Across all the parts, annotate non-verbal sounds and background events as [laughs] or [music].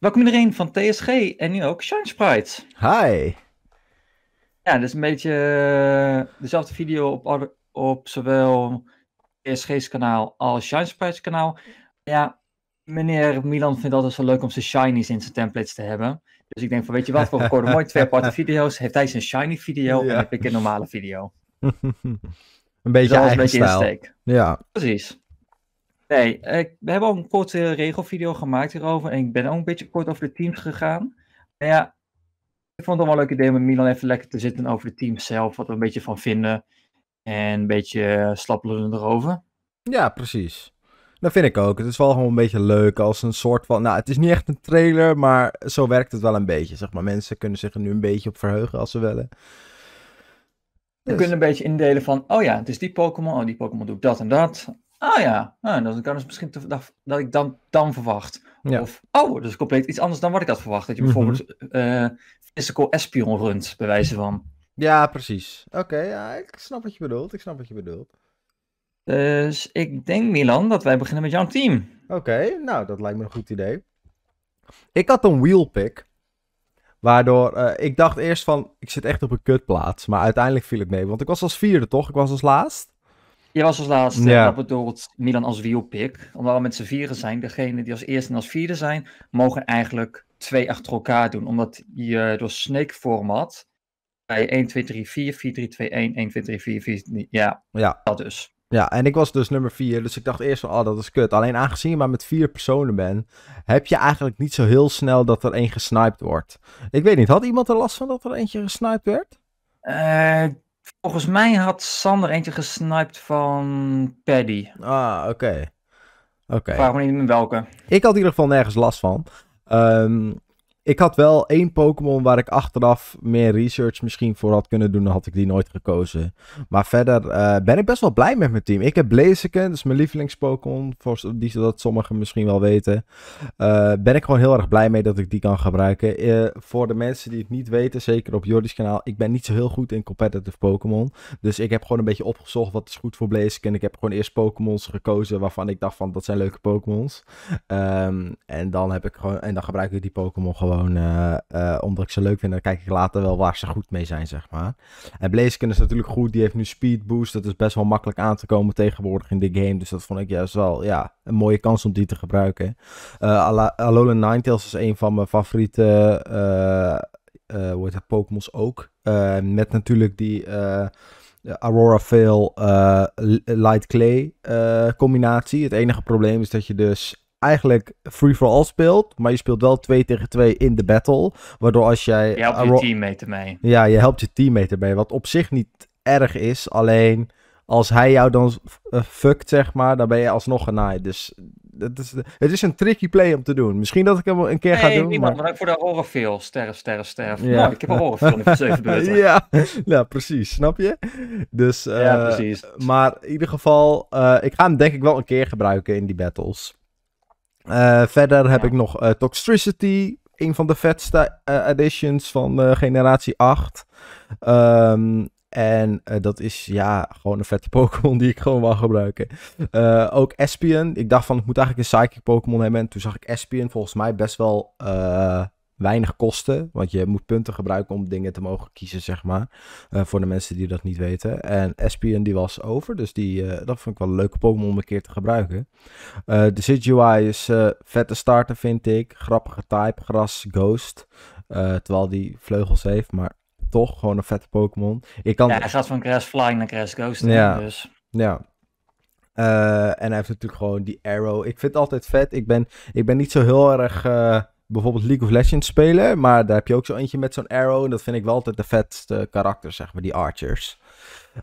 Welkom iedereen van TSG en nu ook Shine Hi. Ja, dit is een beetje eh, dezelfde video op, op zowel TSG's kanaal als Shine Sprites kanaal. Ja, meneer Milan vindt altijd zo leuk om zijn shinies in zijn templates te hebben. Dus ik denk van, weet je wat, we recorden [laughs] mooi twee aparte video's. Heeft hij zijn shiny video en heb ik een normale video. [laughs] een beetje dus een beetje stijl. Insteek. Ja. Precies. Nee, eh, we hebben al een korte regelvideo gemaakt hierover. En ik ben ook een beetje kort over de teams gegaan. Maar ja, ik vond het wel een leuk idee om met Milan even lekker te zitten over de teams zelf. Wat we een beetje van vinden. En een beetje eh, slappelen erover. Ja, precies. Dat vind ik ook. Het is wel gewoon een beetje leuk als een soort van. Nou, het is niet echt een trailer, maar zo werkt het wel een beetje. Zeg maar. Mensen kunnen zich er nu een beetje op verheugen als ze willen. We dus- kunnen een beetje indelen van, oh ja, het is die Pokémon, oh die Pokémon doet dat en dat. Ah ja, nou, dan kan het misschien dat, dat, ik dan, dan verwacht. Of, oh, dat is compleet iets anders dan wat ik had verwacht. Dat je mhm. bijvoorbeeld mm -hmm. physical espion runt, bij wijze van. Ja, precies. Oké, ja, ik snap wat je bedoelt. Ik snap wat je bedoelt. Dus ik denk, Milan, dat wij beginnen met jouw team. Oké, nou, dat lijkt me een goed idee. Ik had een wheelpick. Waardoor eh, ik dacht eerst van, ik zit echt op een kutplaats. Maar uiteindelijk viel het mee. Want ik was als vierde, toch? Ik was als laatst. Je was als laatste ja. dat bedoelt Milan als wielpik. Omdat we met z'n vieren zijn, degene die als eerste en als vierde zijn, mogen eigenlijk twee achter elkaar doen. Omdat je door snake format bij 1, 2, 3, 4, 4, 3, 2, 1, 1, 2, 3, 4, 4, 4 ja, ja, dat dus. Ja, en ik was dus nummer 4, dus ik dacht eerst van, oh, dat is kut. Alleen aangezien je maar met vier personen bent, heb je eigenlijk niet zo heel snel dat er één gesniped wordt. Ik weet niet, had iemand er last van dat er eentje gesniped werd? Eh... Volgens mij had Sander eentje gesniped van Paddy. Ah, oké. oké. Okay. Vraag niet met welke. Ik had in ieder geval nergens last van. Um, ik had wel één Pokémon waar ik achteraf meer research misschien voor had kunnen doen. Dan had ik die nooit gekozen. Maar verder eh, ben ik best wel blij met mijn team. Ik heb Blaziken, dat is mijn Voor Die dat sommigen misschien wel weten. Eh, ben ik gewoon heel erg blij mee dat ik die kan gebruiken. Eh, voor de mensen die het niet weten, zeker op Jordi's kanaal. Ik ben niet zo heel goed in competitive Pokémon. Dus ik heb gewoon een beetje opgezocht wat is goed voor Blaziken. Ik heb gewoon eerst Pokémons gekozen waarvan ik dacht van dat zijn leuke Pokémons. Ehm, en dan heb ik gewoon, en dan gebruik ik die Pokémon gewoon gewoon eh, eh, omdat ik ze leuk vind. Dan kijk ik later wel waar ze goed mee zijn, zeg maar. En Blaziken is natuurlijk goed. Die heeft nu speed boost. Dat is best wel makkelijk aan te komen tegenwoordig in de game. Dus dat vond ik juist wel ja, een mooie kans om die te gebruiken. Uh, Alolan Ninetales is een van mijn favoriete uh, het, Pokémon's ook. met natuurlijk die... Aurora Veil Light Clay combinatie. Het enige probleem is dat je dus eigenlijk free-for-all speelt. Maar je speelt wel 2 tegen 2 in de battle. Waardoor als jij... Je helpt je teammate ermee. Ja, je helpt je teammate ermee. Wat op zich niet erg is. Alleen als hij jou dan eh, fuckt, zeg maar, dan ben je alsnog genaaid. Dus het is, het is een tricky play om te doen. Misschien dat ik hem een keer ga doen. Nee, maar... maar voor de veel Sterf, sterf, sterf. Ja. Nou, ik heb een Orville in zeven beurten. Ja, ja, precies. Snap je? Dus, ja, eh, precies. Maar in ieder geval, eh, ik ga hem denk ik wel een keer gebruiken in die battles. Eh, verder heb ik nog uh, Toxtricity, een van de vetste additions eh, editions van generatie 8. Ehm, en dat is ja, gewoon een vette [laughs] Pokémon die ik gewoon wil gebruiken. ook Espion. Ik dacht van, ik moet eigenlijk een Psychic Pokémon hebben. En toen zag ik Espion volgens mij best wel weinig kosten. Want je moet punten gebruiken om dingen te mogen kiezen, zeg maar. Eh, voor de mensen die dat niet weten. En Espion die was over, dus die, eh, dat vond ik wel een leuke Pokémon om een keer te gebruiken. Uh, de CGI is vette starter, vind ik. Grappige type, gras, ghost. terwijl die vleugels heeft, maar toch gewoon een vette Pokémon. Ik kan... Ja, hij gaat van Crash Flying naar Crash Ghost. Ja, dus. ja. en hij heeft natuurlijk gewoon die arrow. Ik vind het altijd vet. Ik ben, ik ben niet zo heel erg bijvoorbeeld League of Legends spelen. Maar daar heb je ook zo eentje met zo'n arrow. En dat vind ik wel altijd de vetste karakter, zeg maar, die archers.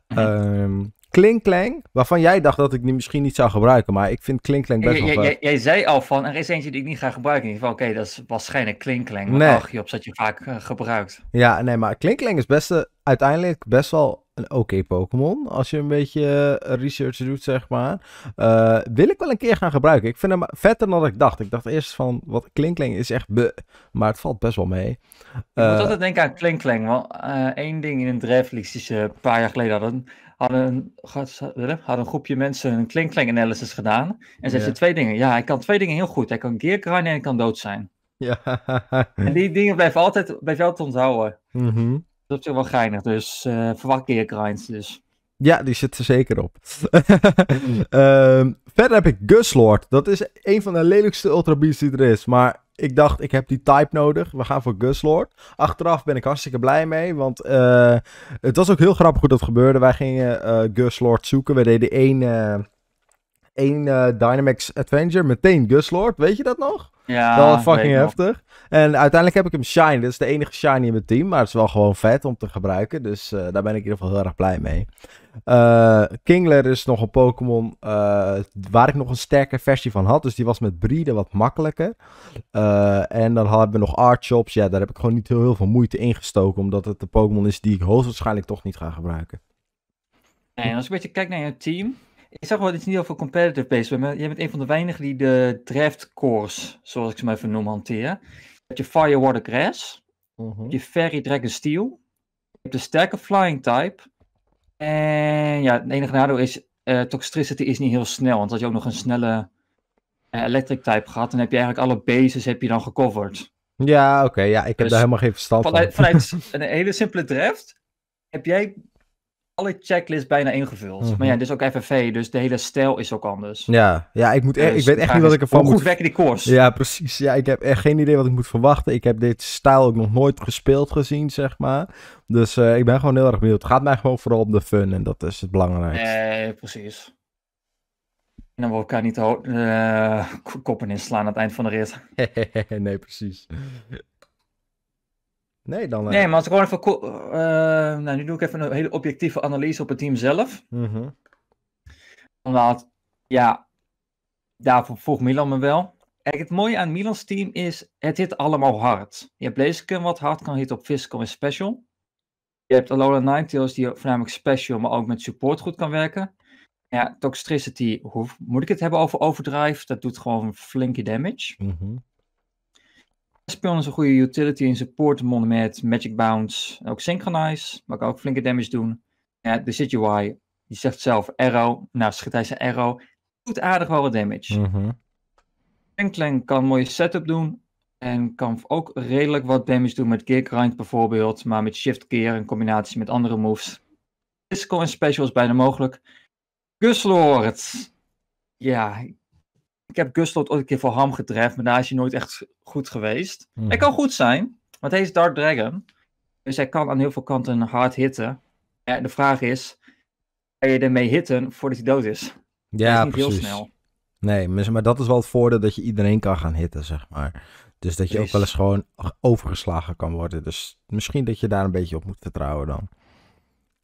Um, mhm. ehm, Klinklang, waarvan jij dacht dat ik die misschien niet zou gebruiken. Maar ik vind Klinklang best wel jij, jij zei al van, er is eentje die ik niet ga gebruiken. Ik van, oké, dat is waarschijnlijk Klinklang. Maar je op dat je vaak eh, gebruikt. Ja, nee, maar Klinklang is best, eh, uiteindelijk best wel een oké Pokémon. Als je een beetje eh, research doet, zeg maar. Eh, wil ik wel een keer gaan gebruiken. Ik vind hem vetter dan ik dacht. Ik dacht eerst van, wat Klinkling is echt be, Maar het valt best wel mee. Uh, ik moet eh, altijd denken aan Klinkling. Want uh, één ding in een Dreadflix ze een paar jaar geleden hadden... Hadden een, hadden een groepje mensen een Klinkling-analysis gedaan. En zeiden ze twee dingen. Ja, hij kan twee dingen heel goed. Hij kan gear en hij kan dood zijn. Ja. [laughs] en die dingen blijven altijd, bij jou altijd onthouden. Mhm. Dat is natuurlijk wel geinig, dus uh, verwacht keer dus. Ja, die zit er zeker op. Mm. [laughs] Ehm, verder heb ik Guslord. Dat is een van de lelijkste Ultra Beasts die er is. Maar ik dacht, ik heb die type nodig. We gaan voor Guslord. Achteraf ben ik hartstikke blij mee. Want eh, het was ook heel grappig hoe dat gebeurde. Wij gingen uh, Guslord zoeken. We deden één, uh, één Dynamax Adventure. Meteen Guslord. Weet je dat nog? Ja, wel fucking heftig. En uiteindelijk heb ik hem shine. Dat is de enige shiny in mijn team. Maar het is wel gewoon vet om te gebruiken. Dus eh, daar ben ik in ieder geval heel erg blij mee. Eh, Kingler is nog een Pokémon eh, waar ik nog een sterke versie van had. Dus die was met breeden wat makkelijker. en dan hebben we nog Archops. Ja, daar heb ik gewoon niet heel, veel moeite in gestoken. Omdat het de Pokémon is die ik hoogstwaarschijnlijk toch niet ga gebruiken. Nee, als ik een beetje kijk naar je team. Ik zag wel je niet over competitive based. Maar je bent een van de weinigen die de draft course zoals ik ze maar even noem, hanteer. Je hebt je Firewater Grass. Uh mhm. -huh. Je Fairy Dragon Steel. Je hebt de sterke Flying type. En ja, het enige nadeel is, uh, eh, Toxtricity is niet heel snel. Want als je ook nog een snelle eh, Electric type gehad, dan heb je eigenlijk alle bases heb je dan gecoverd. Ja, oké. ja, ik heb dus daar helemaal geen verstand van. Vanuit [laughs] een hele simpele draft heb jij alle checklist bijna ingevuld. Maar ja, mhm. dit is ook FV, dus de hele stijl is ook anders. Ja, ja ik, moet e- dus, ik weet echt niet wat ik ervan moet... Hoe goed werken die koers? Ja, precies. Ja, ik heb echt geen idee wat ik moet verwachten. Ik heb dit stijl ook nog nooit gespeeld gezien, zeg maar. Dus eh, ik ben gewoon heel erg benieuwd. Het gaat mij gewoon vooral om de fun en dat is het belangrijkste. Nee, precies. En dan ik elkaar niet eh, koppen uh, koppen inslaan aan het eind van de rit. [laughs] nee, precies. Nee, dan... Eh, nee, maar als ik gewoon even... Eh, nou, nu doe ik even een hele objectieve analyse op het team zelf. Mhm. Omdat, ja, daarvoor vroeg Milan me wel. Kijk, het mooie aan Milans team is, het hit allemaal hard. Je hebt Blaziken wat hard kan hit op Fiscal en Special. Je hebt Alola Ninetales die voornamelijk Special, maar ook met support goed kan werken. Ja, Toxtricity, hoe, moet ik het hebben over Overdrive? Dat doet gewoon flinke damage. mm Spion is een goede utility en support mon met Magic Bounce. ook Synchronize. Maar kan ook flinke damage doen. Ja, de CGI, Die zegt zelf arrow. Nou, schiet hij zijn arrow. Doet aardig wel wat damage. Mm -hmm. kan een mooie setup doen. En kan ook redelijk wat damage doen met Gear Grind bijvoorbeeld. Maar met Shift Gear in combinatie met andere moves. Disco en Special is bijna mogelijk. Guslord. Ja, ik heb Gusto ooit een keer voor ham gedreven, maar daar is hij nooit echt goed geweest. Het hmm. Hij kan goed zijn, want hij is Dark Dragon. Dus hij kan aan heel veel kanten hard hitten. En de vraag is, kan je ermee hitten voordat hij dood is? Ja, is precies. heel snel. Nee, maar dat is wel het voordeel dat je iedereen kan gaan hitten, zeg maar. Dus dat je ook wel eens gewoon overgeslagen kan worden. Dus misschien dat je daar een beetje op moet vertrouwen dan.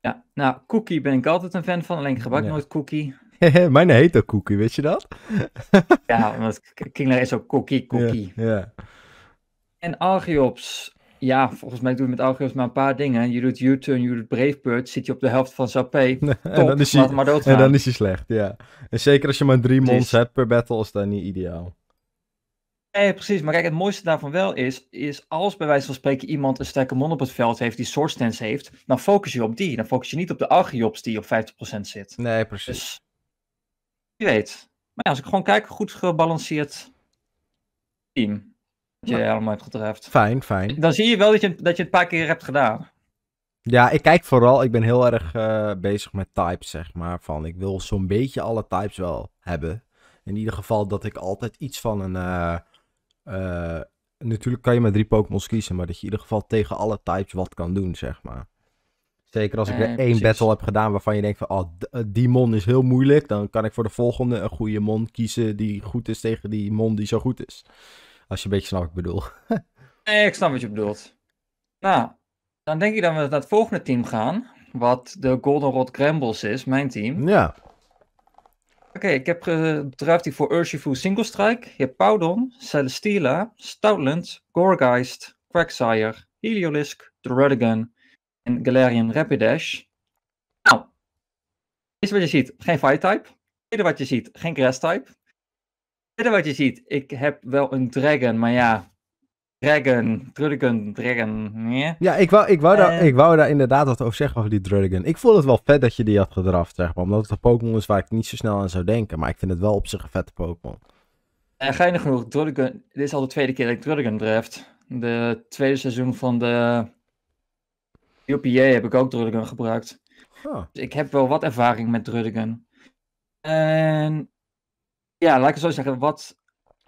Ja, nou, Cookie ben ik altijd een fan van. Alleen ik gebruik ja. nooit Cookie. [laughs] Mijn heet ook Cookie, weet je dat? [laughs] ja, want Kingler is ook Cookie, Cookie. Ja, En Archeops. Ja, volgens mij doe je met Archeops maar een paar dingen. Je doet U-turn, je doet Bird, zit je op de helft van Zapé. [laughs] Top, en dan is je, En dan is je slecht, ja. En zeker als je maar drie mons hebt per battle, is dat niet ideaal. Nee, precies. Maar kijk, het mooiste daarvan wel is, is als bij wijze van spreken iemand een sterke mon op het veld heeft die source stance heeft, dan focus je op die. Dan focus je niet op de Archeops die op 50% zit. Nee, precies. Dus weet. Maar als ik gewoon kijk, goed gebalanceerd team. Dat je allemaal hebt getreft. Fijn, fijn. Dan zie je wel dat je, dat je het een paar keer hebt gedaan. Ja, ik kijk vooral, ik ben heel erg eh, bezig met types, zeg maar. Van, ik wil zo'n beetje alle types wel hebben. In ieder geval dat ik altijd iets van een... Eh, eh, natuurlijk kan je maar drie Pokémons kiezen, maar dat je in ieder geval tegen alle types wat kan doen, zeg maar. Zeker als ik eh, er één battle heb gedaan waarvan je denkt van, oh, eh, die mon is heel moeilijk. Dan kan ik voor de volgende een goede mon kiezen die goed is tegen die mon die zo goed is. Als je een beetje snapt wat ik bedoel. [laughs] ik snap wat je bedoelt. Nou, dan denk ik dat we naar het volgende team gaan. Wat de Golden Rod Grambles is, mijn team. Ja. Oké, ik heb eh, bedrijf die voor Urshifu Single Strike. Je hebt Paudon, Celestila, Stoutland, Gorgeist, Quagsire, Heliolisk, Dredigan, in Galarian Rapidash. Nou, eerste wat je ziet, geen Fire-type. Tweede wat je ziet, geen Grass-type. Tweede wat je ziet, ik heb wel een Dragon, maar ja... Dragon, Drudigan, Dragon, Ja, ik wou, ik, wou daar, eh. ik wou daar inderdaad wat over zeggen over die Drudigan. Ik vond het wel vet dat je die had gedraft, zeg maar. Omdat het een Pokémon is waar ik niet zo snel aan zou denken. Maar ik vind het wel op zich een vette Pokémon. En eh, genoeg, Drudigan, dit is al de tweede keer dat ik Drudigan draft. De tweede seizoen van de UPA heb ik ook Druddigan gebruikt. Dus ik heb wel wat ervaring met Druddigan. En ja, laat ik zo zeggen, wat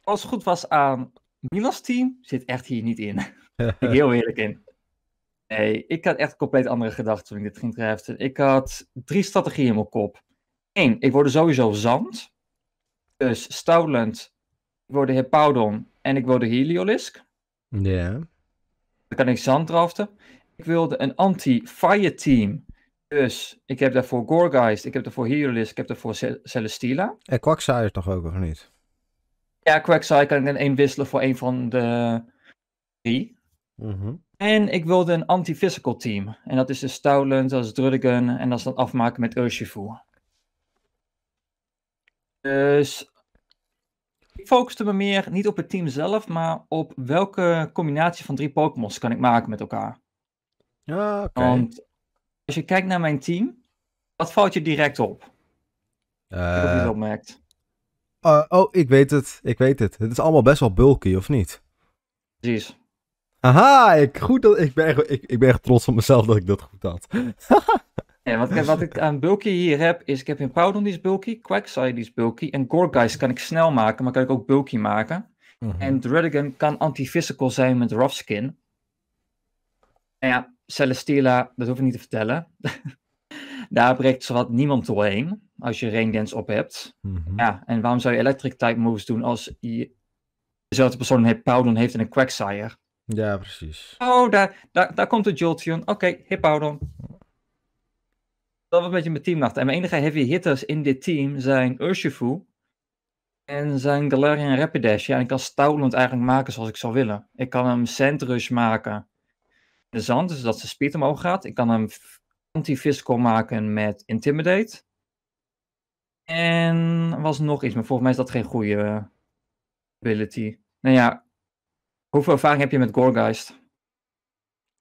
als het goed was aan Milas team, zit echt hier niet in. [laughs] ik heel eerlijk in. Nee, ik had echt compleet andere gedachten toen ik dit ging draften. Ik had drie strategieën in mijn kop. Eén, ik word sowieso zand. Dus Stoutland, ik word Hippoudon en ik word Heliolisk. Ja. Dan kan ik zand draften. Ik wilde een anti-fire team. Dus ik heb daarvoor Gorgeist, ik heb daarvoor Helios, ik heb daarvoor Celestia. Celestila. En is toch ook, of niet? Ja, Quagsire kan ik dan één wisselen voor een van de drie. Mhm. En ik wilde een anti-physical team. En dat is de dus Stoutland, dat is Drudigan en dat is dan afmaken met Urshifu. Dus ik focuste me meer niet op het team zelf, maar op welke combinatie van drie Pokémons kan ik maken met elkaar. Ja, ah, oké. Want als je kijkt naar mijn team, wat valt je direct op? Uh, dat je eh, dat merkt. Oh, oh, ik weet het. Ik weet het. Het is allemaal best wel bulky, of niet? Precies. Aha, ik, goed dat, ik, ben, echt, ik, ik ben echt trots op mezelf dat ik dat goed had. [laughs] wat, ik, wat ik aan bulky hier heb, is ik heb een powder die is bulky, quackside die is bulky, en Gorgeist kan ik snel maken, maar kan ik ook bulky maken. Mhm. En redigan kan anti-physical zijn met Rough Skin, nou ja, Celestila, dat hoef ik niet te vertellen. [laughs] Daar breekt zowat niemand doorheen als je Dance op hebt. Mhm. Ja, en waarom zou je electric type moves doen als je dezelfde persoon heeft Powdon heeft en een Quacksire? Ja, precies. Oh, daar, daar, daar komt de Jolteon. Oké, okay, Dat was een beetje mijn teamnacht. En mijn enige heavy hitters in dit team zijn Urshifu en zijn Galarian Rapidash. Ja, en ik kan Stoutland eigenlijk maken zoals ik zou willen. Ik kan hem Sandrush maken de zand, dus dat ze speed omhoog gaat. Ik kan hem anti physical maken met Intimidate. En er was nog iets, maar volgens mij is dat geen goede ability. Nou ja, hoeveel ervaring heb je met Goregeist?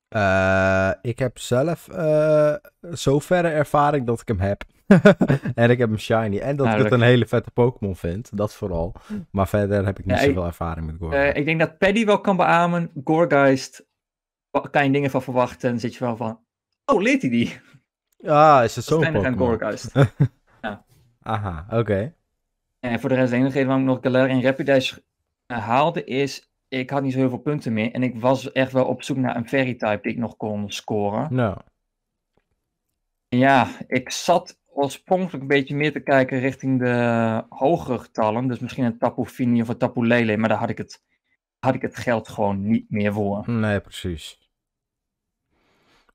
Eh, ik heb zelf uh, eh, zoverre ervaring dat ik hem heb. [laughs] en ik heb hem shiny. En dat ik het een hele vette Pokémon vind. Dat vooral. Hm. Maar verder heb ik niet zoveel ervaring met Gorgeist. Eh, ik denk dat Paddy wel kan beamen. Gorgeist kan je dingen van verwachten en zit je wel van, oh, leert hij die? Ah, is het zo Pokémon? Dat [laughs] ja. Aha, oké. En voor de rest, de enige reden waarom ik nog Galera en Rapidash haalde is, ik had niet zo heel veel punten meer en ik was echt wel op zoek naar een Fairy-type die ik nog kon scoren. Nou. Ja, ik zat oorspronkelijk een beetje meer te kijken richting de hogere getallen. Dus misschien een Tapu Fini of een Tapu Lele. Maar daar had ik het, had ik het geld gewoon niet meer voor. Nee, precies.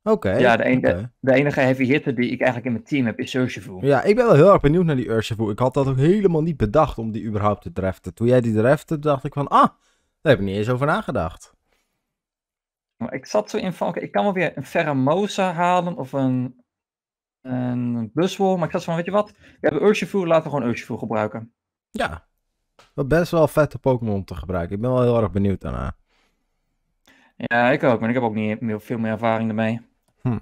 Oké. ja, de enige, de enige heavy hitter die ik eigenlijk in mijn team heb is Urshifu. Ja, ik ben wel heel erg benieuwd naar die Urshifu. Ik had dat ook helemaal niet bedacht om die überhaupt te draften. Toen jij die drafte, dacht ik van, ah, daar heb ik niet eens over nagedacht. Ik zat zo in van, ik kan wel weer een Ferramosa halen of een, een Buswol. Maar ik zat van, weet je wat, we hebben Urshifu, laten we gewoon Urshifu gebruiken. Ja, wat best wel vette Pokémon om te gebruiken. Ik ben wel heel erg benieuwd daarna. Ja, ik ook, maar ik heb ook niet veel meer ervaring ermee. Hm.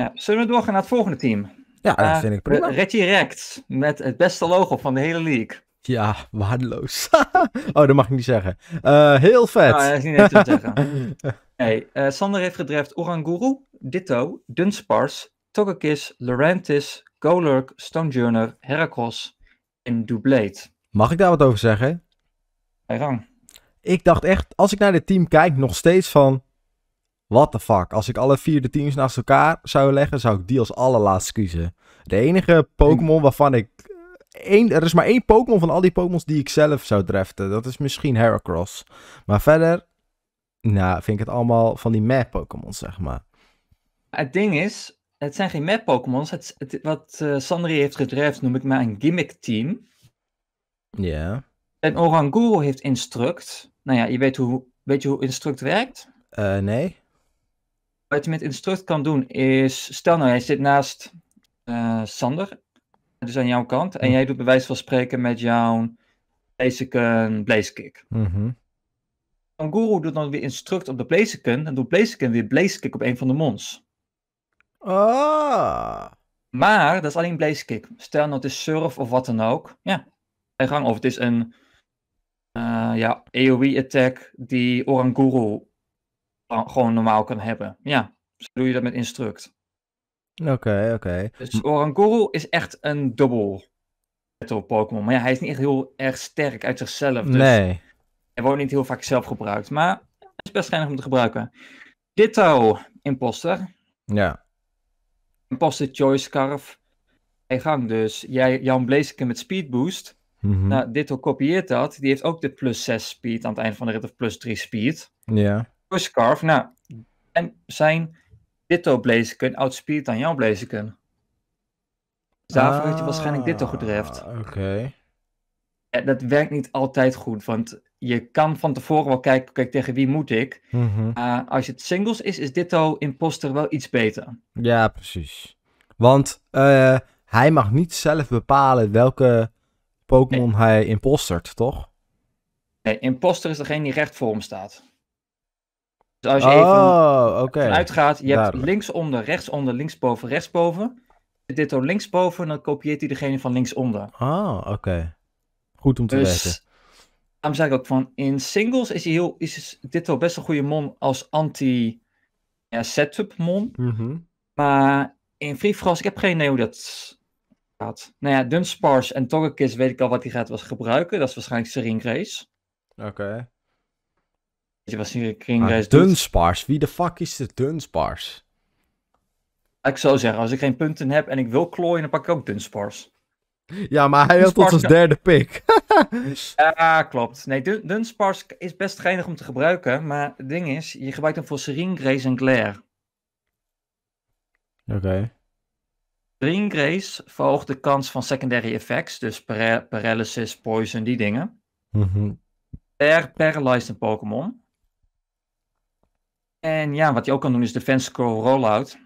Ja, zullen we doorgaan naar het volgende team? Ja, dat eh, vind ik prima. Reggie Rex met het beste logo van de hele league. Ja, waardeloos. [laughs] oh, dat mag ik niet zeggen. Eh, heel vet. Nou, niet te [laughs] zeggen. Eh, Sander heeft gedreft Oranguru, Ditto, Dunspars, Togekis, Laurentis, Golurk, Stonejourner, Heracross en Dublade. Mag ik daar wat over zeggen? hey, Ik dacht echt, als ik naar dit team kijk, nog steeds van... What the fuck? Als ik alle vier de teams naast elkaar zou leggen, zou ik die als allerlaatst kiezen. De enige Pokémon waarvan ik. Één, er is maar één Pokémon van al die Pokémons die ik zelf zou draften. Dat is misschien Heracross. Maar verder. Nou, vind ik het allemaal van die map Pokémon, zeg maar. Het ding is. Het zijn geen map Pokémons. Het, het, wat uh, Sandri heeft gedraft, noem ik maar een gimmick team. Ja. En Oranguru heeft Instruct. Nou ja, je weet hoe, weet je hoe Instruct werkt? Eh, nee. Wat je met instruct kan doen is, stel nou, jij zit naast uh, Sander, dus aan jouw kant, en mm. jij doet bij wijze van spreken met jouw Blaziken Blazekick. Mm -hmm. doet dan weer instruct op de Blaziken, en doet Blaziken weer Blazekick op een van de mons. Ah. Maar dat is alleen Blazekick. Stel nou, het is Surf of wat dan ook. Ja, en gang. Of het is een eh, ja, AoE-attack die Oranguru gewoon normaal kan hebben. Ja, zo doe je dat met instruct. Oké, oké. Dus Oranguru is echt een dubbel battle Pokémon. Maar ja, hij is niet echt heel erg sterk uit zichzelf. Dus nee. Hij wordt niet heel vaak zelf gebruikt. Maar het is best schijnig om te gebruiken. Ditto, imposter. Ja. Imposter Choice Scarf. Hij gang dus. Jij, Jan Blaziken met Speed Boost. Mm -hmm. Nou, Ditto kopieert dat. Die heeft ook de plus 6 speed aan het einde van de rit of plus 3 speed. Ja. Scarf. Nou, en zijn Ditto Blaziken outspeed dan jouw Blaziken. Dus daarvoor ah, heeft hij waarschijnlijk Ditto ah, gedreft. Oké. Okay. dat werkt niet altijd goed, want je kan van tevoren wel kijken, kijk, tegen wie moet ik. Mm -hmm. als het singles is, is Ditto Imposter wel iets beter. Ja, precies. Want eh, hij mag niet zelf bepalen welke Pokémon hij impostert, toch? Nee, imposter is degene die recht voor hem staat. Dus als je oh, even okay. uitgaat, je onder, hebt linksonder, rechtsonder, linksboven, rechtsboven. Zit dit door linksboven, dan kopieert hij degene van linksonder. Ah, oké. Goed om te dus, weten. Daarom zeg ik ook van, in singles is, hij heel, is dit best een goede mon als anti-setup mon. Mhm. Maar in Free ik heb geen idee hoe dat gaat. Nou ja, Dunspars en Togekiss weet ik al wat hij gaat was gebruiken. Dat is waarschijnlijk Serene Grace. Oké je Dunspars, wie de fuck is de Dunspars? Ik zou zeggen, als ik geen punten heb en ik wil klooien, dan pak ik ook Dunspars. Ja, maar hij Dunspars had ons als derde pick. [laughs] ja, klopt. Nee, Dun Dunspars is best geinig om te gebruiken, maar het ding is, je gebruikt hem voor Serene, Grace en Glare. Oké. Okay. verhoogt de kans van secondary effects, dus paralysis, poison, die dingen. Per mhm. paralyzed een Pokémon. En ja, wat je ook kan doen is de scroll rollout.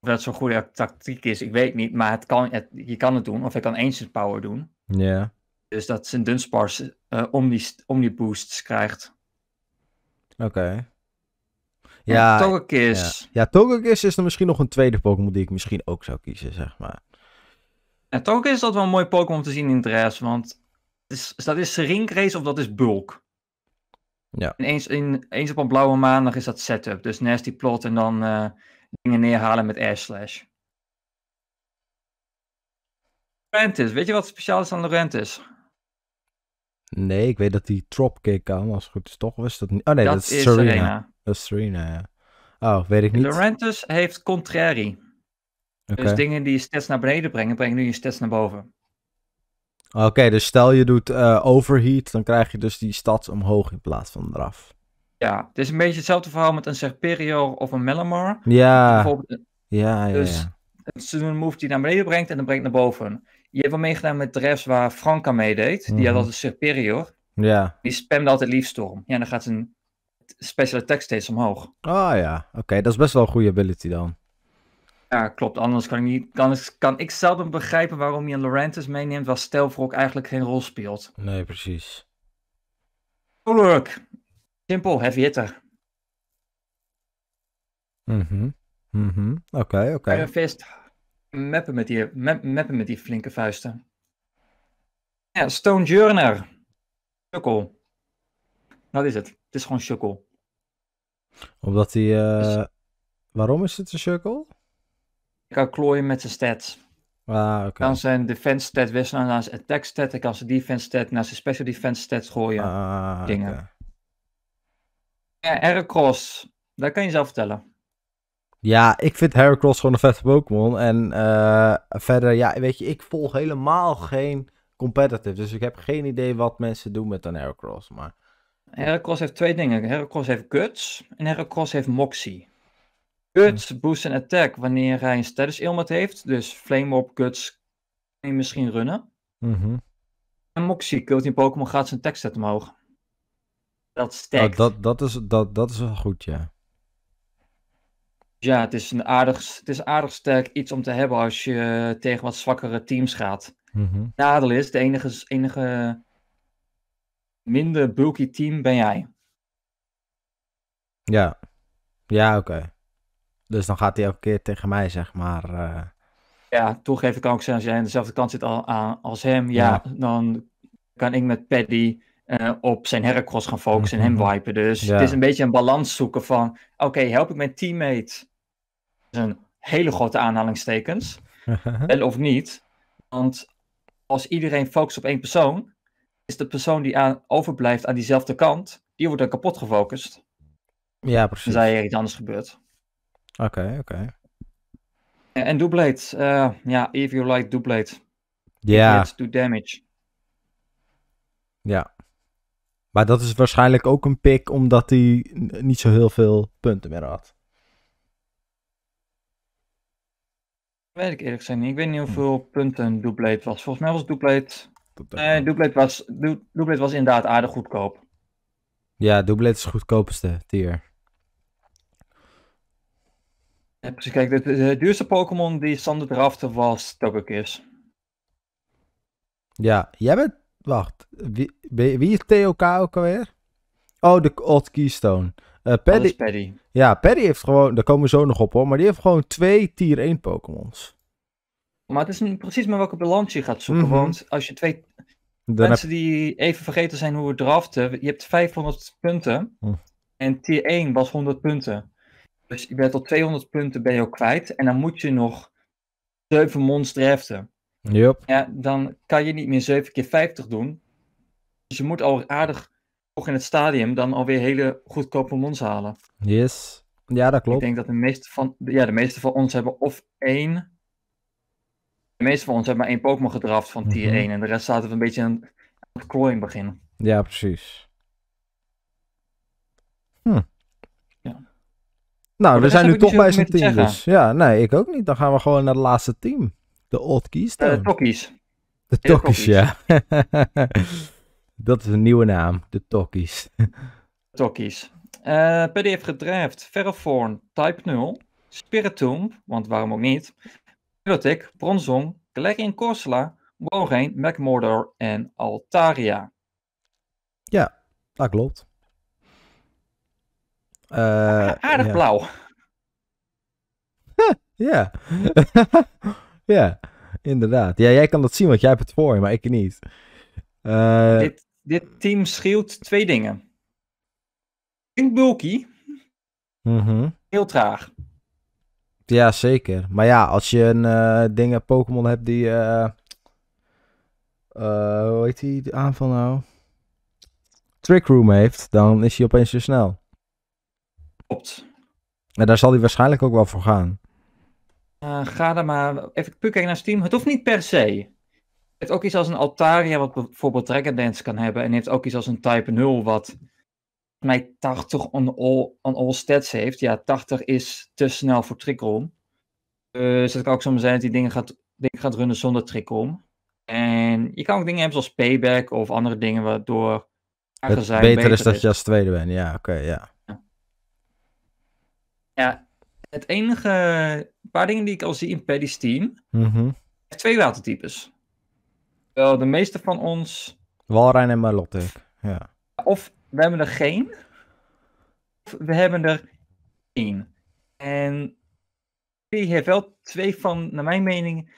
Of dat zo'n goede tactiek is, ik weet niet. Maar het kan, je kan het doen. Of hij kan Ancient Power doen. Ja. Dus dat zijn Dunspars uh, eh, om, die, om die boosts krijgt. Oké. Ja, Togekiss. Ja, ja is dan misschien nog een tweede Pokémon die ik misschien ook zou kiezen, zeg maar. En Togekiss is dat wel een mooi Pokémon te zien in de rest, want dat is dat is Ringrace of dat is Bulk. Ja. En eens, in, eens op een blauwe maandag is dat setup. Dus nasty plot en dan eh, dingen neerhalen met ash slash. Lorentis, weet je wat speciaal is aan Laurentis? Nee, ik weet dat die dropkick kan, als het goed is. Toch was dat niet... Oh nee, dat, is Serena. Serena. Dat is Serena, Oh, weet ik niet. Laurentis heeft contrary. Dus dingen die je steeds naar beneden brengen, brengen nu je steeds naar boven. Oké, dus stel je doet eh, overheat, dan krijg je dus die stads omhoog in plaats van eraf. Ja, het is een beetje hetzelfde verhaal met een Serperior of een Melamar. Eh, ja. ja, ja, dus ja. het een move die naar beneden brengt en dan brengt naar boven. Je hebt wel meegedaan met drafts waar Franka meedeed. Die had mhm. altijd een Serperior. Ja. Die spamde altijd Leafstorm. Ja, dan gaat zijn special attack steeds omhoog. Ah ja, oké. dat is best wel een goede ability dan. Ja, klopt. Anders kan ik, niet, kan, kan ik zelden begrijpen waarom je een Laurentis meeneemt waar Stelvrok eigenlijk geen rol speelt. Nee, precies. Work. Simpel, heavy hitter. Mhm. mhm. Oké, oké. Okay. Fist. Meppen met, die, meppen met die flinke vuisten. Ja, Stone Journer. chuckle Dat is het. Het is gewoon chuckle Omdat hij... Eh, dus- waarom is het een chuckle kan klooien met zijn stats. Ah, oké. Kan zijn defense stat wisselen naar attack stat. ik kan zijn defense stat naar zijn special defense stat gooien. Ah, dingen. Okay. Ja, dat kan je zelf vertellen. Ja, ik vind Heracross gewoon een vette Pokémon. En eh, verder, ja, weet je, ik volg helemaal geen competitive. Dus ik heb geen idee wat mensen doen met een Heracross. Maar... Heracross heeft twee dingen. Heracross heeft Guts en Heracross heeft Moxie. Guts boost en attack wanneer hij een status ailment heeft. Dus flame op Guts kan je misschien runnen. Mm -hmm. En Moxie, kilt in Pokémon, gaat zijn tekst omhoog. Dat sterk. Oh, dat, dat, is, dat, dat is wel goed, ja. Ja, het is, een aardig, het is aardig sterk iets om te hebben als je tegen wat zwakkere teams gaat. Mm Nadeel is, de enige, enige minder bulky team ben jij. Ja, ja oké. Dus dan gaat hij elke keer tegen mij, zeg maar. Uh... Ja, toegeven kan ik zijn, als jij aan dezelfde kant zit aan als hem, ja, dan kan ik met Paddy eh, op zijn herrencross gaan focussen en hem mhm. wipen. Dus het is een beetje een balans zoeken van, oké, help ik mijn teammate? Dat is een hele grote aanhalingstekens. [laughs] Wel of niet. Want als iedereen focust op één persoon, is de persoon die aan, overblijft aan diezelfde kant, die wordt dan kapot gefocust. Ja, precies. Dan is er iets anders gebeurd. Oké, oké. Eh, en, dublade eh, ja, if you like Doublade. Ja. do damage. Ja. Maar dat is waarschijnlijk ook een pick omdat hij niet zo heel veel punten meer had. Weet ik eerlijk gezegd niet. Ik weet niet hoeveel hm. punten dublade was. Volgens mij was Doublade... Nee, Doublade was, Doublade was inderdaad aardig goedkoop. Ja, Doublade is het goedkoopste tier precies. Kijk, de, de duurste Pokémon die Sander drafte was Togekiss. Ja, jij bent... Wacht, wie, wie is TOK ook alweer? Oh, de Odd Keystone. Uh, Paddy, Paddy. Ja, Paddy heeft gewoon... Daar komen we zo nog op hoor. Maar die heeft gewoon twee tier 1 Pokémons. Maar het is niet precies met welke balans je gaat zoeken. Mhm. Want als je twee... mensen die even vergeten zijn hoe we draften. Je hebt 500 punten. Hm. En tier 1 was 100 punten. Dus je bent tot 200 punten ben je al kwijt. En dan moet je nog 7 mons draften. Yep. Ja, dan kan je niet meer 7 keer 50 doen. Dus je moet al aardig in het stadium dan alweer hele goedkope mons halen. Yes. Ja, dat klopt. Ik denk dat de meeste van, ja, de meeste van ons hebben of één. De meeste van ons hebben maar één Pokémon gedraft van tier 1. Mhm. En de rest zaten we een beetje aan het klooien beginnen. Ja, precies. Hm. Nou, oh, we zijn nu toch bij zijn team. Dus ja, nee, ik ook niet. Dan gaan we gewoon naar het laatste team. De Odd Keystone. Eh, de Tokkies. De Tokkies, ja. [laughs] dat is een nieuwe naam. De Tokkies. Tokkies. Uh, eh, PDF gedraft. Ferroform Type 0. Spiritomb, want waarom ook niet. Milotic, Bronzong, in Corsola, Wormheen, MacMordor en Altaria. Ja, dat klopt. Eh, aardig blauw. ja. [laughs] ja, inderdaad. Ja, jij kan dat zien, want jij hebt het voor je, maar ik niet. Eh, dit, dit, team scheelt twee dingen. Een bulky. Mhm. Heel traag. Ja, zeker. Maar ja, als je een uh, eh, dingen Pokémon hebt die... hoe heet die aanval nou? Trick Room heeft, dan is hij opeens zo snel. Klopt. En daar zal hij waarschijnlijk ook wel voor gaan. Eh, ga dan maar even pukken kijken naar Steam. Het hoeft niet per se. Het heeft ook iets als een Altaria, wat bijvoorbeeld Dragon Dance kan hebben. En heeft ook iets als een Type 0, wat mij 80 on all, on all stats heeft. Ja, 80 is te snel voor Trickroom. Eh, dus het kan ook zo zijn dat die dingen gaat, dingen gaat runnen zonder Trickroom. En je kan ook dingen hebben zoals Payback of andere dingen waardoor... Het beter, is dat je als tweede bent, ja, oké, ja. Ja, het enige paar dingen die ik al zie in Paddy's team, mm twee watertypes. Wel de meeste van ons. Walrein en Marlotte. Ja. Of we hebben er geen, of we hebben er één. En die heeft wel twee van, naar mijn mening,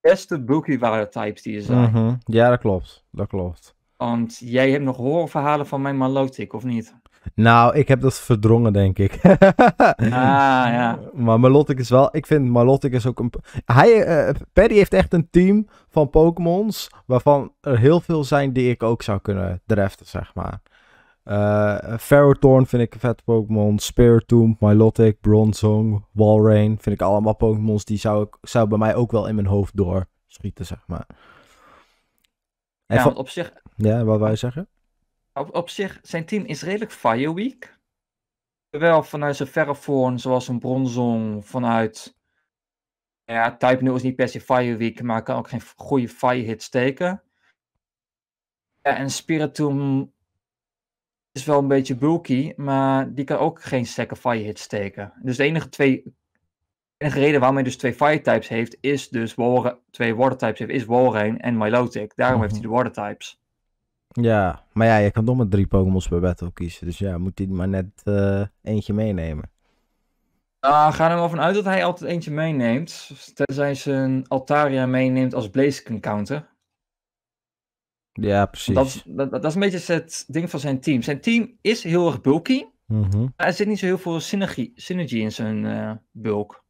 beste bookie watertypes die er zijn. Mhm. Ja, dat klopt. Dat klopt. Want jij hebt nog verhalen van mijn Malotic, of niet? Nou, ik heb dat verdrongen, denk ik. ah, ja. [laughs] Maar Melotic is wel... Ik vind Melotic is ook een... Hij, eh, Perry heeft echt een team van Pokémons... waarvan er heel veel zijn die ik ook zou kunnen draften, zeg maar. Eh, eh, Ferrothorn vind ik een vette Pokémon. Spiritomb, Milotic, Bronzong, Walrein. Vind ik allemaal Pokémons die zou, ik, zou bij mij ook wel in mijn hoofd doorschieten, zeg maar. En ja, op zich... Ja, wat wij zeggen? op, op zich, zijn team is redelijk fireweak. terwijl vanuit zijn Ferroform, zoals een Bronzong, vanuit... Ja, Type 0 is niet per se fireweak, maar kan ook geen goede fire hit steken. Ja, en Spiritum is wel een beetje bulky, maar die kan ook geen second fire hit steken. Dus de enige twee de enige reden waarom hij dus twee fire types heeft, is dus water, twee water types heeft, is Walrein en Milotic. Daarom heeft hij mhm. de water types. Ja, maar ja, je kan nog met drie Pokémon's per battle kiezen. Dus ja, moet hij maar net eh, eentje meenemen. Uh, ga er wel vanuit dat hij altijd eentje meeneemt. Tenzij zijn een Altaria meeneemt als Blaziken counter. Ja, precies. Dat, dat, is een beetje het ding van zijn team. Zijn team is heel erg bulky. Mhm. Maar er zit niet zo heel veel synergie, synergy in zijn eh, bulk.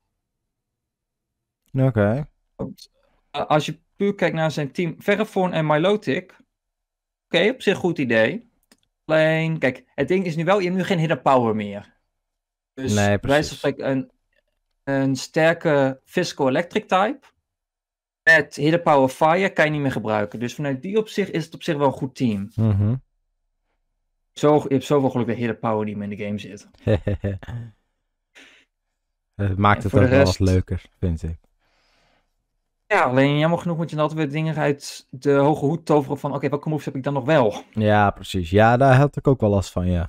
Oké. Eh, als je puur kijkt naar zijn team, Verreform en Milotic okay, op zich goed idee. Alleen, kijk, het ding is nu wel, je hebt nu geen hidden power meer. Dus nee, precies. een, een sterke Fisco Electric type met Hidden Power Fire kan je niet meer gebruiken. Dus vanuit die opzicht is het op zich wel een goed team. Mm -hmm. Zo, je hebt zoveel geluk dat Hidden Power die in de game zit. [laughs] het maakt het ook wel wat leuker, vind ik. Ja, alleen jammer genoeg moet je altijd weer dingen uit de hoge hoed toveren van... Oké, welke moves heb ik dan nog wel? Ja, precies. Ja, daar had ik ook wel last van, ja.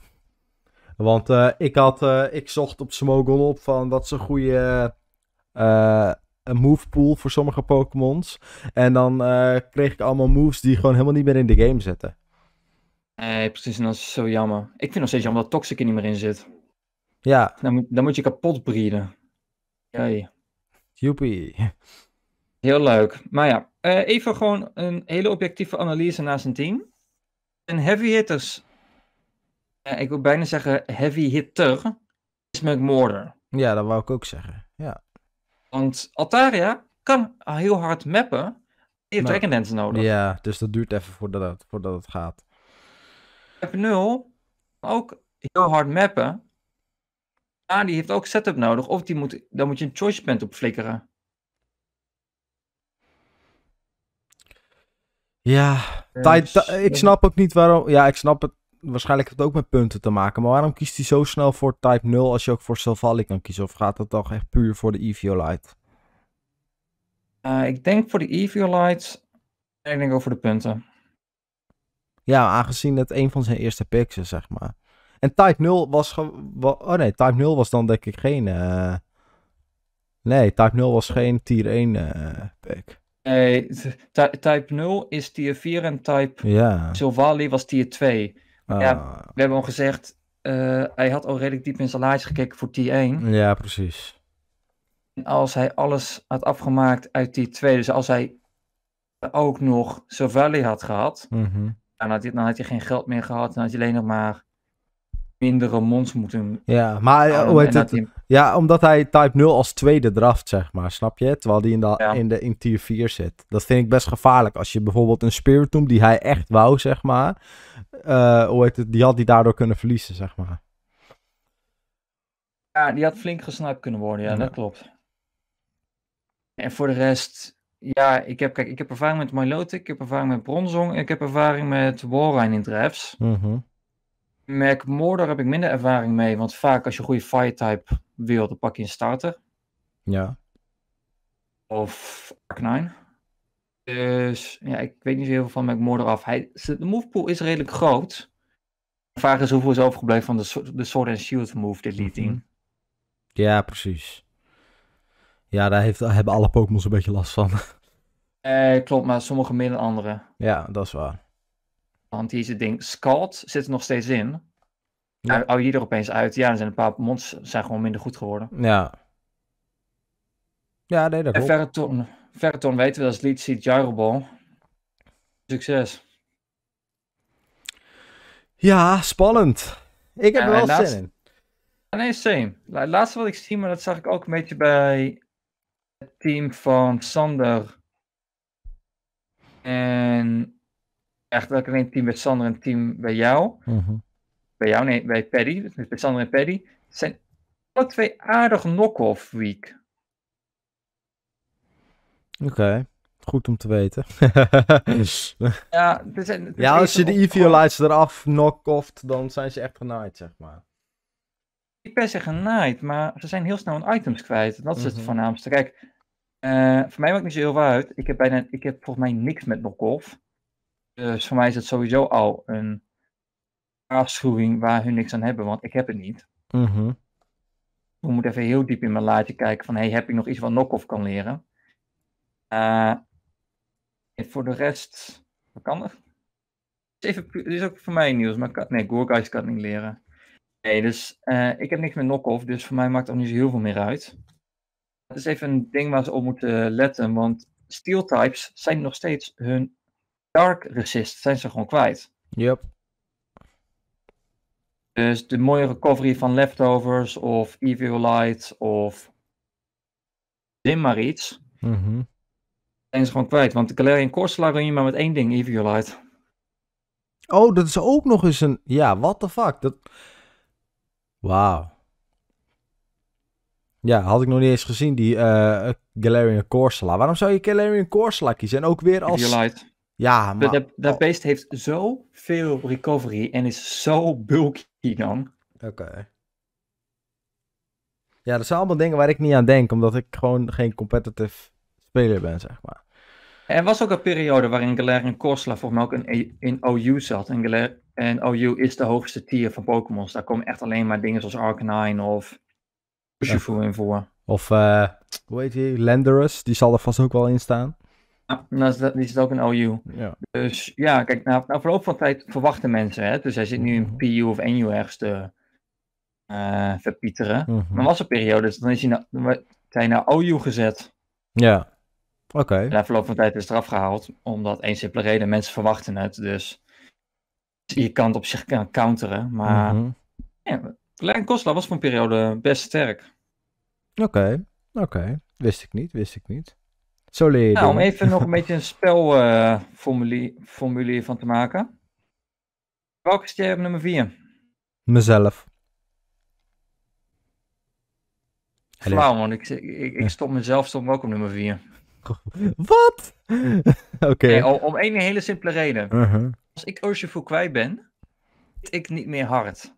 Want eh, ik, had, eh, ik zocht op Smogon op van wat is een goede uh, move pool voor sommige Pokémons. En dan kreeg ik allemaal moves die gewoon helemaal niet meer in de game zitten. Nee, precies. En dat is zo jammer. Ik vind nog steeds jammer dat Toxic er niet meer in zit. Ja. Dan moet, dan moet je kapot breeden. Jee. Joepie. Heel leuk. Maar ja, eh, even gewoon een hele objectieve analyse naar zijn team. Een heavy hitters. Eh, ik wil bijna zeggen heavy hitter is McMorder. Ja, dat wou ik ook zeggen. Ja. Want Altaria kan heel hard mappen. Die heeft nou, Dance nodig. Ja, dus dat duurt even voordat het, voordat het gaat. Map 0 ook heel hard mappen. Maar die heeft ook setup nodig. Of die moet, dan moet je een choice band op flikkeren. Ja, dus ik snap ook niet waarom. Ja, ik snap het. Waarschijnlijk heeft het ook met punten te maken. Maar waarom kiest hij zo snel voor Type 0 als je ook voor Silvalik kan kiezen? Of gaat het toch echt puur voor de Eviolite? Light? Eh, ik denk voor de Light. Ik denk over de punten. Ja, aangezien het een van zijn eerste picks is, zeg maar. En Type 0 was. Oh nee, Type 0 was dan denk ik geen. Eh, nee, Type 0 was geen tier 1 uh, eh, pick. Nee, type 0 is tier 4 en type ja. Silvali was tier 2. Ja, ah. we hebben al gezegd, uh, hij had al redelijk diep in zijn gekeken voor tier 1. Ja, precies. En als hij alles had afgemaakt uit tier 2, dus als hij ook nog Silvali had gehad, mm -hmm. dan, had hij, dan had hij geen geld meer gehad. Dan had je alleen nog maar mindere mons moeten. Ja, maar eh, hoe heet het? Ja, omdat hij Type 0 als tweede draft, zeg maar, snap je? Terwijl die in, de, in, tier 4 zit. Dat vind ik best gevaarlijk. Als je bijvoorbeeld een Spirit die hij echt wou, zeg maar. Eh, hoe heet het? Die had hij daardoor kunnen verliezen, zeg maar. Ja, die had flink gesnapt kunnen worden, ja, dat klopt. En voor de rest, ja, ik heb, kijk, ik heb ervaring met Milotic, ik heb ervaring met Bronzong, ik heb ervaring met Warline in drafts. Mm -hmm. heb ik minder ervaring mee, want vaak als je goede fire type wilde, pak je een starter. Ja. Of Arknine. Dus ja, ik weet niet zo heel veel van McMurdo af. Hij, de movepool is redelijk groot. De vraag is hoeveel is overgebleven van de, de Sword and Shield move, dit mhm. Ja, precies. Ja, daar, heeft, hebben alle Pokémon een beetje last van. Eh, klopt, maar sommige meer dan andere. Ja, dat is waar. Want hier is het ding. Scald zit er nog steeds in. Ja. Nou, hou je er opeens uit? Ja, er zijn een paar mons zijn gewoon minder goed geworden. Ja. Ja, nee, dat klopt. En weten we, dat Lied lead ziet gyroball. Succes. Ja, spannend. Ik heb er wel zin in. Ah, nee, same. Laatste wat ik zie, maar dat zag ik ook een beetje bij het team van Sander. En echt, dat een team met Sander en een team bij jou. Mm bij jou, nee, bij Paddy, dus bij Sander en Paddy, zijn alle twee aardig knock-off week. Oké. Goed om te weten. [laughs] ja, ja, als je de EVO lights eraf knock dan zijn ze echt genaaid, zeg maar. Ik ben ze genaaid, maar ze zijn heel snel hun items kwijt. Dat is het mm voornaamste. Kijk, eh, voor mij maakt niet zo heel veel uit. Ik heb, bijna, ik heb volgens mij niks met knock-off. Dus voor mij is het sowieso al een waarschuwing waar hun niks aan hebben, want ik heb het niet. Mm -hmm. Ik moet even heel diep in mijn laadje kijken van, hey, heb ik nog iets wat Nokhoff kan leren? Eh, voor de rest, wat kan er? Het is, even, is ook voor mij nieuws, maar kan, nee, Gorgeist kan het niet leren. Nee, dus eh, ik heb niks met Nokhoff, dus voor mij maakt dat niet zo heel veel meer uit. Dat is even een ding waar ze op moeten letten, want steel types zijn nog steeds hun dark resist, zijn ze gewoon kwijt. Yep. Dus de mooie recovery van leftovers of Eviolite of Dim maar iets. Mm ze gewoon kwijt. Want de Galarian Corsola run je maar met één ding, Eviolite. Oh, dat is ook nog eens een... Ja, what the fuck. Dat... Wauw. Ja, had ik nog niet eens gezien, die uh, Galarian Waarom zou je Galarian Corsola kiezen? En ook weer als... Eviolite. Ja, maar... Dat, dat beest heeft zoveel recovery en is zo bulky dan. Oké. Ja, dat zijn allemaal dingen waar ik niet aan denk, omdat ik gewoon geen competitive speler ben, zeg maar. Er was ook een periode waarin Galer en Korsla voor mij ook in, e- in OU zat. En, en OU is de hoogste tier van Pokémon's. Dus daar komen echt alleen maar dingen zoals Arcanine of Pushifu ja. in voor. Of, uh, hoe heet die, Landorus, die zal er vast ook wel in staan. Nou, en dan is, dat, is het ook een OU. Ja. Dus ja, kijk, na, na verloop van tijd verwachten mensen. Hè? Dus hij zit nu in mhm. PU of NU ergens te eh, verpieteren. Mhm. Maar was een periode, dus dan is hij naar, hij naar OU gezet. Ja, oké. Okay. Na verloop van tijd is het eraf gehaald, omdat één simpele reden, mensen verwachten het. Dus je kan het op zich counteren, maar... Mm -hmm. ja, Klein was voor een periode best sterk. Oké, oké. Wist ik niet, wist ik niet. Nou, om even nog een beetje een spelformulier eh, van te maken. Welke ster op nummer 4? Mezelf. Flauw, man. Ik, ik, ik stop mezelf stop ook op nummer 4. [laughs] Wat? [laughs] Oké. om één hele simpele reden. Uh-huh. Als ik Urshifu kwijt ben, ik niet meer hard.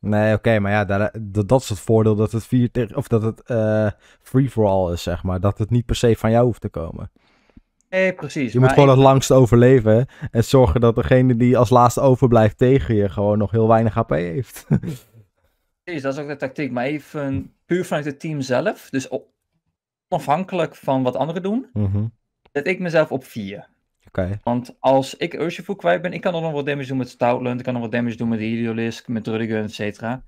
Nee, oké, maar ja, dat, dat, is het voordeel dat het, vier of dat het eh, free-for-all is, zeg maar. Dat het niet per se van jou hoeft te komen. Nee, precies. Je moet gewoon het langst overleven en zorgen dat degene die als laatste overblijft tegen je gewoon nog heel weinig HP heeft. [laughs] Precies, dat is ook de tactiek. Maar even puur vanuit het team zelf, dus onafhankelijk van wat anderen doen, mm zet ik mezelf op vier. Want als ik Urshifu kwijt ben, ik kan nog wat damage doen met Stoutland, ik kan nog wat damage doen met Heliolisk, met Rudiger, et cetera.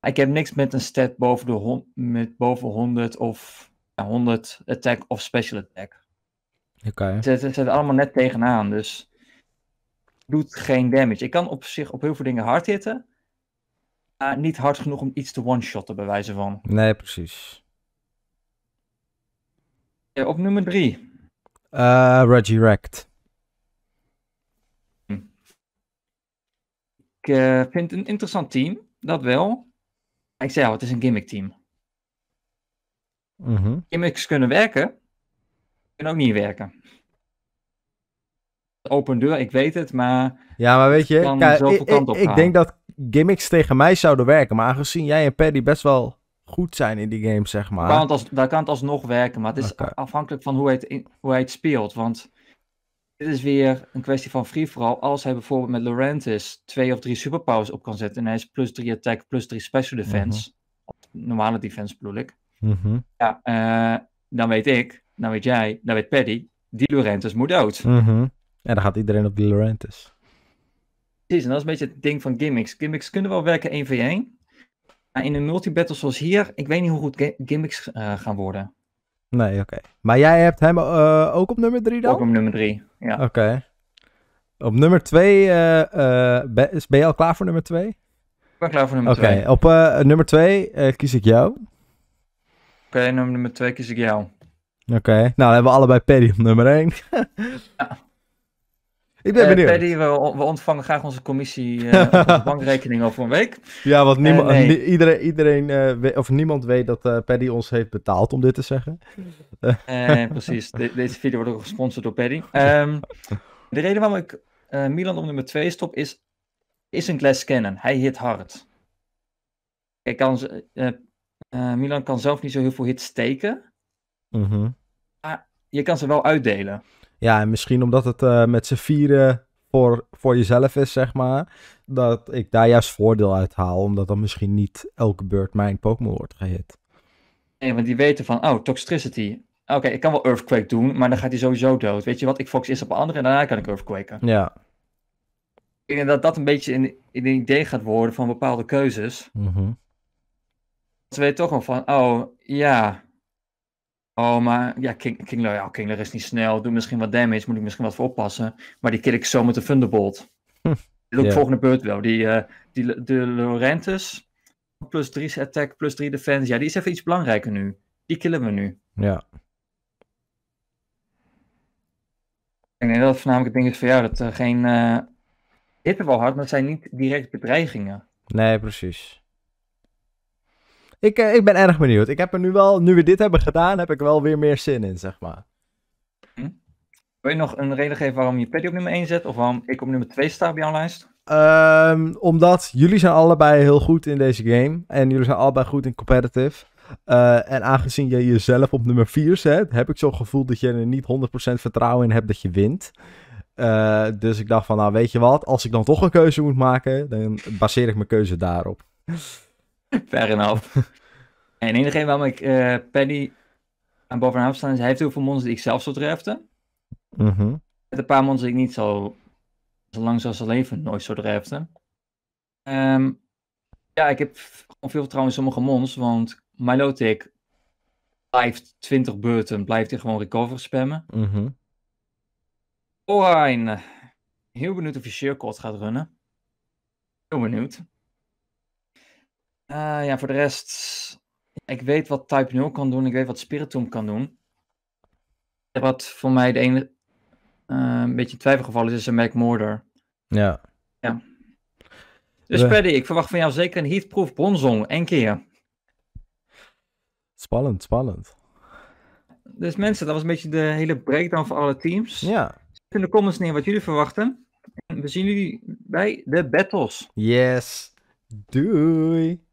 Ik heb niks met een stat boven, de met boven 100 of ja, 100 attack of special attack. Oké. Okay. Het allemaal net tegenaan, dus doet geen damage. Ik kan op zich op heel veel dingen hard hitten, maar niet hard genoeg om iets te one-shotten, bij wijze van. Nee, precies. Ja, op nummer 3. Uh, Ract. Ik eh, vind het een interessant team, dat wel. Ik zei al, het is een gimmick team. Mhm. Gimmicks kunnen werken, kunnen ook niet werken. Open deur, ik weet het, maar. Ja, maar weet je, ik, kant op ik, denk dat gimmicks tegen mij zouden werken, maar aangezien jij en Paddy best wel goed zijn in die game, zeg maar. Daar kan het, als, daar kan het alsnog werken, maar het is afhankelijk van hoe hij het, hoe hij het speelt. Want dit is weer een kwestie van free vooral Als hij bijvoorbeeld met Laurentis twee of drie superpowers op kan zetten en hij is plus drie attack, plus drie special mhm. defense, mm normale defense bedoel ik, mhm. ja, eh, dan weet ik, dan weet jij, dan weet Paddy, die Laurentis moet dood. Mhm. En dan gaat iedereen op die Laurentis. Precies, en dat is een beetje het ding van gimmicks. Gimmicks kunnen wel werken 1v1, maar in een multibattle zoals hier, ik weet niet hoe goed gimmicks eh, gaan worden. Nee, oké. Maar jij hebt hem uh, ook op nummer 3 dan? Ook op nummer 3, ja. Oké. Op nummer 2, uh, uh, ben, ben, je al klaar voor nummer 2? Ik ben klaar voor nummer 2. Oké, op eh, nummer 2 eh, kies ik jou. Oké, okay, nummer 2 kies ik jou. Oké, nou dan hebben we allebei Perry op nummer 1. ja. [laughs] Ik ben eh, benieuwd. Paddy, we, we, ontvangen graag onze commissie uh, [laughs] op onze bankrekening over een week. Ja, want eh, niemand, iedereen, iedereen weet, of niemand weet dat Paddy ons heeft betaald om dit te zeggen. [laughs] precies, deze video wordt ook gesponsord door Paddy. Ehm, [laughs] de reden waarom ik Milan op nummer 2 stop is, is een Glass Cannon. Hij hit hard. kan, Milan kan zelf niet zo heel veel hits steken. Mhm. Maar je kan ze wel uitdelen. Ja, en misschien omdat het eh, met z'n vieren voor, voor jezelf is, zeg maar. Dat ik daar juist voordeel uit haal. Omdat dan misschien niet elke beurt mijn Pokémon wordt gehit. Nee, want die weten van, oh, Toxtricity. Oké, ik kan wel Earthquake doen, maar dan gaat hij sowieso dood. Weet je wat, ik focus eerst op een andere en daarna kan ik earthquake Ja. Ik denk dat dat een beetje in, een idee gaat worden van bepaalde keuzes. Mm -hmm. Ze weten toch wel van, oh, ja, Oh, maar ja, King, Kingler, Kingler is niet snel. Doe misschien wat damage. Moet ik misschien wat voor oppassen. Maar die kill ik zo met de Thunderbolt. Hm. Dat volgende beurt wel. Die, uh, die de Laurentus. Plus 3 attack, plus 3 defense. Ja, die is even iets belangrijker nu. Die killen we nu. Ja. Ik denk dat het voornamelijk het ding is voor jou. Dat er geen... Uh, hippen wel hard, maar het zijn niet direct bedreigingen. Nee, precies. Ik, eh, ik ben erg benieuwd. Ik heb er nu wel, nu we dit hebben gedaan, heb ik wel weer meer zin in, zeg maar. Hm? Wil je nog een reden geven waarom je Paddy op nummer 1 zet? Of waarom ik op nummer 2 sta bij jouw lijst? Ehm, omdat jullie zijn allebei heel goed in deze game. En jullie zijn allebei goed in competitive. Eh, en aangezien jij jezelf op nummer 4 zet, heb ik zo'n gevoel dat je er niet 100% vertrouwen in hebt dat je wint. Eh, dus ik dacht van, nou weet je wat, als ik dan toch een keuze moet maken, dan baseer ik mijn keuze daarop. Fair enough. En de [laughs] enige waarom ik uh, Paddy aan bovenaan heb staan is, hij heeft heel veel monds die ik zelf zou draften. Mhm. Met een paar monds die ik niet zo, lang zou leven, nooit zou draften. Ehm, ja, ik heb veel vertrouwen in sommige mons, want Milotic blijft 20 beurten, blijft hij gewoon recover spammen. Mm -hmm. heel benieuwd of je Sheerkot gaat runnen. Heel benieuwd. Eh, ja, voor de rest. Ik weet wat Type 0 kan doen. Ik weet wat Spiritum kan doen. Wat voor mij de enige. Eh, een beetje twijfelgeval is, is een Mac Murder. Ja. ja. Dus We... ik verwacht van jou zeker een Heatproof Bronzong. Eén keer. Spannend, spannend. Dus mensen, dat was een beetje de hele breakdown van alle teams. Ja. Zet in de comments neer wat jullie verwachten. En we zien jullie bij de battles. Yes. Doei.